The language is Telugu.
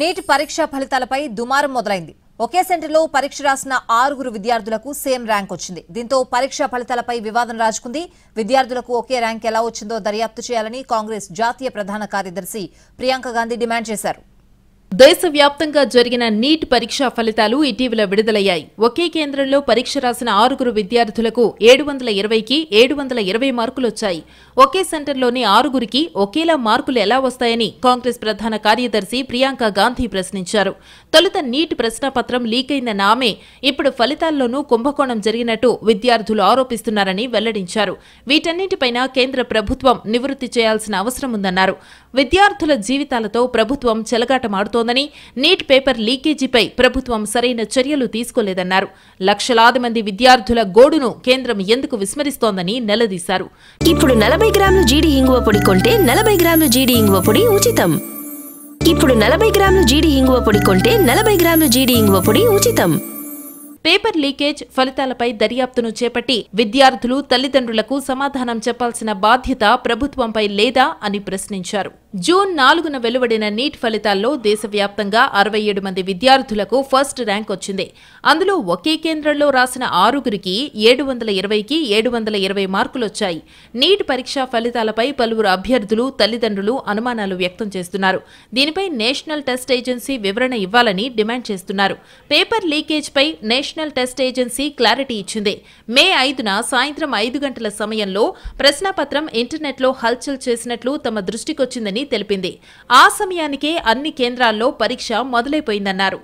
నీట్ పరీక్షా ఫలితాలపై దుమారం మొదలైంది ఒకే సెంటర్లో పరీక్ష రాసిన ఆరుగురు విద్యార్థులకు సేమ్ ర్యాంక్ వచ్చింది దీంతో పరీక్షా ఫలితాలపై వివాదం రాజుకుంది విద్యార్థులకు ఒకే ర్యాంక్ ఎలా వచ్చిందో దర్యాప్తు చేయాలని కాంగ్రెస్ జాతీయ ప్రధాన కార్యదర్శి ప్రియాంక గాంధీ డిమాండ్ చేశారు దేశవ్యాప్తంగా జరిగిన నీట్ పరీక్షా ఫలితాలు ఇటీవల విడుదలయ్యాయి ఒకే కేంద్రంలో పరీక్ష రాసిన ఆరుగురు విద్యార్థులకు ఏడు వందల ఇరవైకి ఏడు వందల ఇరవై మార్కులొచ్చాయి ఒకే సెంటర్లోని ఆరుగురికి ఒకేలా మార్కులు ఎలా వస్తాయని కాంగ్రెస్ ప్రధాన కార్యదర్శి ప్రియాంక గాంధీ ప్రశ్నించారు తొలుత నీట్ ప్రశ్నాపత్రం లీకైందన్న ఆమె ఇప్పుడు ఫలితాల్లోనూ కుంభకోణం జరిగినట్టు విద్యార్థులు ఆరోపిస్తున్నారని వెల్లడించారు వీటన్నిటిపైన కేంద్ర ప్రభుత్వం నివృత్తి చేయాల్సిన అవసరం ఉందన్నారు విద్యార్థుల జీవితాలతో ప్రభుత్వం చెలగాటమాడుతోంది జరుగుతోందని నీట్ పేపర్ లీకేజీపై ప్రభుత్వం సరైన చర్యలు తీసుకోలేదన్నారు లక్షలాది మంది విద్యార్థుల గోడును కేంద్రం ఎందుకు విస్మరిస్తోందని నిలదీశారు ఇప్పుడు నలభై గ్రాముల జీడి ఇంగువ పొడి కొంటే నలభై గ్రాముల జీడి ఇంగువ పొడి ఉచితం ఇప్పుడు నలభై గ్రాముల జీడి ఇంగువ పొడి కొంటే నలభై గ్రాముల జీడి ఇంగువ పొడి ఉచితం పేపర్ లీకేజ్ ఫలితాలపై దర్యాప్తును చేపట్టి విద్యార్థులు తల్లిదండ్రులకు సమాధానం చెప్పాల్సిన బాధ్యత ప్రభుత్వంపై లేదా అని ప్రశ్నించారు జూన్ నాలుగున వెలువడిన నీట్ ఫలితాల్లో దేశవ్యాప్తంగా అరవై ఏడు మంది విద్యార్థులకు ఫస్ట్ ర్యాంక్ వచ్చింది అందులో ఒకే కేంద్రంలో రాసిన ఆరుగురికి ఏడు వందల ఇరవైకి ఏడు వందల ఇరవై మార్కులొచ్చాయి నీట్ పరీక్షా ఫలితాలపై పలువురు అభ్యర్థులు తల్లిదండ్రులు అనుమానాలు వ్యక్తం చేస్తున్నారు దీనిపై నేషనల్ టెస్ట్ ఏజెన్సీ వివరణ ఇవ్వాలని డిమాండ్ చేస్తున్నారు పేపర్ లీకేజ్పై నేషనల్ టెస్ట్ ఏజెన్సీ క్లారిటీ ఇచ్చింది మే ఐదున సాయంత్రం ఐదు గంటల సమయంలో ప్రశ్నాపత్రం ఇంటర్నెట్లో హల్చల్ చేసినట్లు తమ దృష్టికొచ్చిందని తెలిపింది ఆ సమయానికే అన్ని కేంద్రాల్లో పరీక్ష మొదలైపోయిందన్నారు